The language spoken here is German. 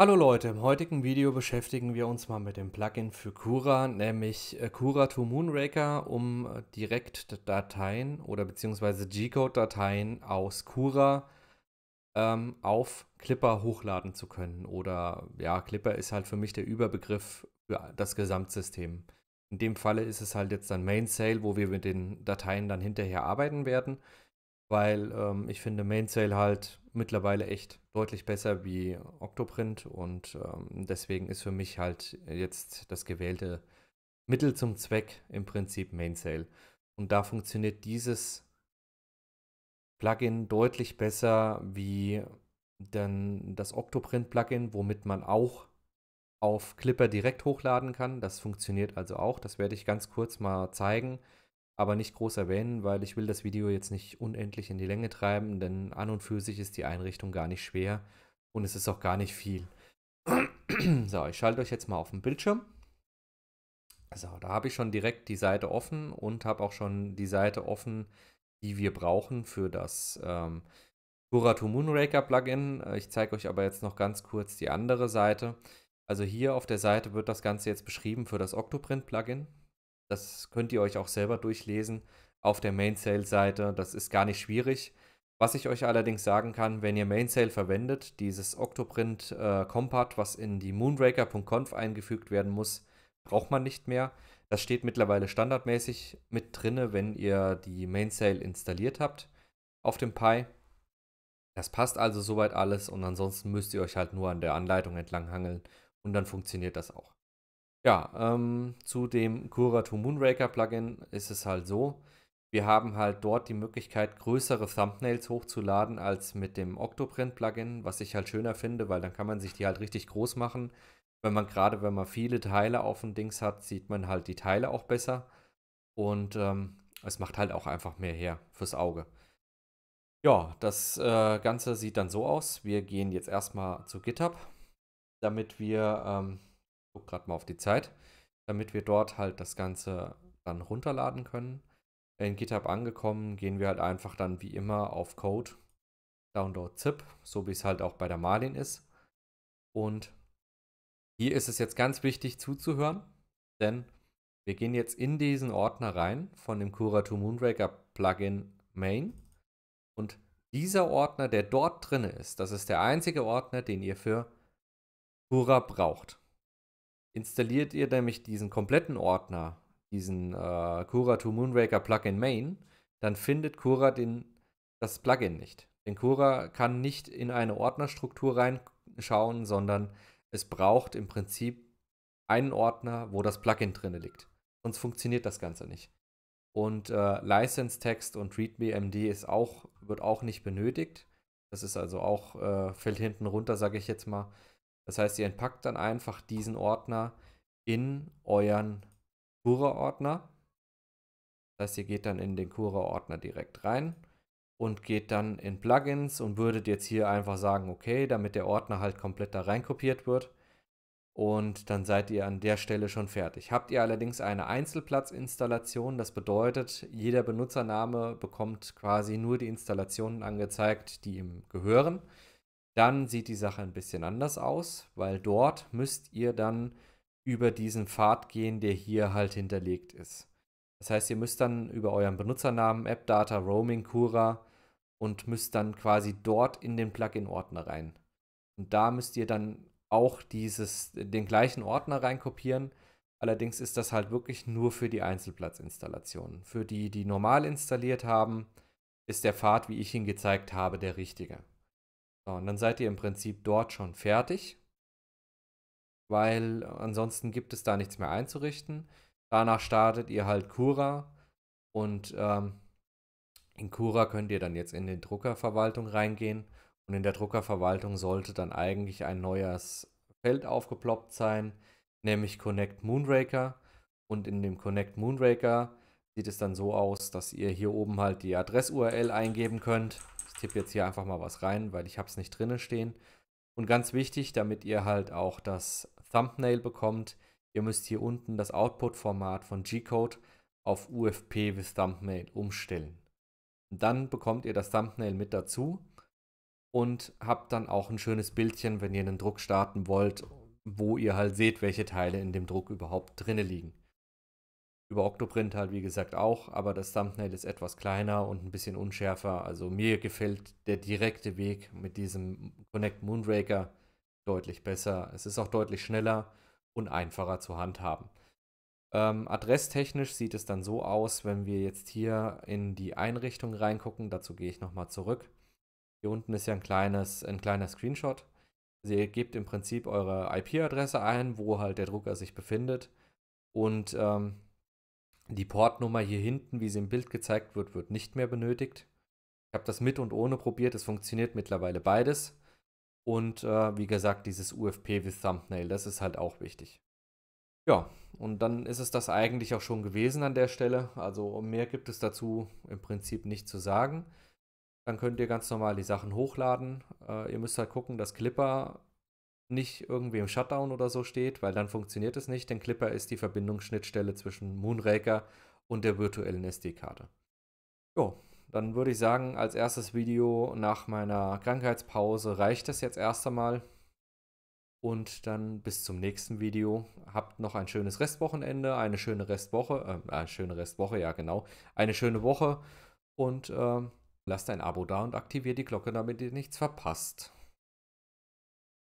Hallo Leute, im heutigen Video beschäftigen wir uns mal mit dem Plugin für Cura, nämlich äh, Cura to Moonraker, um äh, direkt Dateien oder beziehungsweise G-Code-Dateien aus Cura ähm, auf Clipper hochladen zu können. Oder ja, Clipper ist halt für mich der Überbegriff für das Gesamtsystem. In dem Falle ist es halt jetzt dann Mainsail, wo wir mit den Dateien dann hinterher arbeiten werden weil ähm, ich finde Mainsail halt mittlerweile echt deutlich besser wie Octoprint und ähm, deswegen ist für mich halt jetzt das gewählte Mittel zum Zweck im Prinzip Mainsail. Und da funktioniert dieses Plugin deutlich besser wie dann das Octoprint-Plugin, womit man auch auf Clipper direkt hochladen kann. Das funktioniert also auch. Das werde ich ganz kurz mal zeigen aber nicht groß erwähnen, weil ich will das Video jetzt nicht unendlich in die Länge treiben, denn an und für sich ist die Einrichtung gar nicht schwer und es ist auch gar nicht viel. so, ich schalte euch jetzt mal auf den Bildschirm. So, da habe ich schon direkt die Seite offen und habe auch schon die Seite offen, die wir brauchen für das ähm, Buratu Moonraker Plugin. Ich zeige euch aber jetzt noch ganz kurz die andere Seite. Also hier auf der Seite wird das Ganze jetzt beschrieben für das Octoprint Plugin. Das könnt ihr euch auch selber durchlesen auf der Main Sale seite Das ist gar nicht schwierig. Was ich euch allerdings sagen kann, wenn ihr Main Sale verwendet, dieses Octoprint äh, Compat, was in die Moonraker.conf eingefügt werden muss, braucht man nicht mehr. Das steht mittlerweile standardmäßig mit drinne, wenn ihr die Main Sale installiert habt auf dem Pi. Das passt also soweit alles und ansonsten müsst ihr euch halt nur an der Anleitung entlang hangeln und dann funktioniert das auch. Ja, ähm, zu dem Curato Moonraker Plugin ist es halt so. Wir haben halt dort die Möglichkeit, größere Thumbnails hochzuladen als mit dem Octoprint-Plugin, was ich halt schöner finde, weil dann kann man sich die halt richtig groß machen. Wenn man gerade, wenn man viele Teile auf dem Dings hat, sieht man halt die Teile auch besser. Und ähm, es macht halt auch einfach mehr her fürs Auge. Ja, das äh, Ganze sieht dann so aus. Wir gehen jetzt erstmal zu GitHub, damit wir ähm, gucke gerade mal auf die Zeit, damit wir dort halt das Ganze dann runterladen können. In GitHub angekommen, gehen wir halt einfach dann wie immer auf Code, Download ZIP, so wie es halt auch bei der Marlin ist. Und hier ist es jetzt ganz wichtig zuzuhören, denn wir gehen jetzt in diesen Ordner rein von dem Cura Curato Moonraker Plugin Main und dieser Ordner, der dort drin ist, das ist der einzige Ordner, den ihr für Cura braucht installiert ihr nämlich diesen kompletten Ordner, diesen äh, Cura to Moonraker Plugin Main, dann findet Cura den, das Plugin nicht. Denn Cura kann nicht in eine Ordnerstruktur reinschauen, sondern es braucht im Prinzip einen Ordner, wo das Plugin drin liegt. Sonst funktioniert das Ganze nicht. Und äh, License Text und ReadMeMD ist auch, wird auch nicht benötigt. Das ist also auch, äh, fällt hinten runter, sage ich jetzt mal. Das heißt, ihr entpackt dann einfach diesen Ordner in euren Cura-Ordner. Das heißt, ihr geht dann in den Cura-Ordner direkt rein und geht dann in Plugins und würdet jetzt hier einfach sagen, okay, damit der Ordner halt komplett da reinkopiert wird. Und dann seid ihr an der Stelle schon fertig. Habt ihr allerdings eine Einzelplatzinstallation, das bedeutet, jeder Benutzername bekommt quasi nur die Installationen angezeigt, die ihm gehören dann sieht die Sache ein bisschen anders aus, weil dort müsst ihr dann über diesen Pfad gehen, der hier halt hinterlegt ist. Das heißt, ihr müsst dann über euren Benutzernamen, AppData, Roaming, Cura und müsst dann quasi dort in den Plugin-Ordner rein. Und da müsst ihr dann auch dieses, den gleichen Ordner reinkopieren. Allerdings ist das halt wirklich nur für die Einzelplatzinstallation. Für die, die normal installiert haben, ist der Pfad, wie ich ihn gezeigt habe, der richtige. So, genau, und dann seid ihr im Prinzip dort schon fertig, weil ansonsten gibt es da nichts mehr einzurichten. Danach startet ihr halt Cura und ähm, in Cura könnt ihr dann jetzt in die Druckerverwaltung reingehen und in der Druckerverwaltung sollte dann eigentlich ein neues Feld aufgeploppt sein, nämlich Connect Moonraker. Und in dem Connect Moonraker sieht es dann so aus, dass ihr hier oben halt die Adress-URL eingeben könnt tippe jetzt hier einfach mal was rein, weil ich habe es nicht drinne stehen. Und ganz wichtig, damit ihr halt auch das Thumbnail bekommt, ihr müsst hier unten das Output-Format von G-Code auf UFP with Thumbnail umstellen. Und dann bekommt ihr das Thumbnail mit dazu und habt dann auch ein schönes Bildchen, wenn ihr einen Druck starten wollt, wo ihr halt seht, welche Teile in dem Druck überhaupt drinne liegen. Über Octoprint halt, wie gesagt, auch, aber das Thumbnail ist etwas kleiner und ein bisschen unschärfer. Also mir gefällt der direkte Weg mit diesem Connect Moonraker deutlich besser. Es ist auch deutlich schneller und einfacher zu handhaben. Ähm, adresstechnisch sieht es dann so aus, wenn wir jetzt hier in die Einrichtung reingucken. Dazu gehe ich nochmal zurück. Hier unten ist ja ein, kleines, ein kleiner Screenshot. Also ihr gebt im Prinzip eure IP-Adresse ein, wo halt der Drucker sich befindet. Und ähm, die Portnummer hier hinten, wie sie im Bild gezeigt wird, wird nicht mehr benötigt. Ich habe das mit und ohne probiert, es funktioniert mittlerweile beides. Und äh, wie gesagt, dieses UFP with Thumbnail, das ist halt auch wichtig. Ja, und dann ist es das eigentlich auch schon gewesen an der Stelle. Also mehr gibt es dazu im Prinzip nicht zu sagen. Dann könnt ihr ganz normal die Sachen hochladen. Äh, ihr müsst halt gucken, dass Clipper nicht irgendwie im Shutdown oder so steht, weil dann funktioniert es nicht, denn Clipper ist die Verbindungsschnittstelle zwischen Moonraker und der virtuellen SD-Karte. Jo, dann würde ich sagen, als erstes Video nach meiner Krankheitspause reicht das jetzt erst einmal. Und dann bis zum nächsten Video. Habt noch ein schönes Restwochenende, eine schöne Restwoche, äh, eine äh, schöne Restwoche, ja genau, eine schöne Woche und äh, lasst ein Abo da und aktiviert die Glocke, damit ihr nichts verpasst.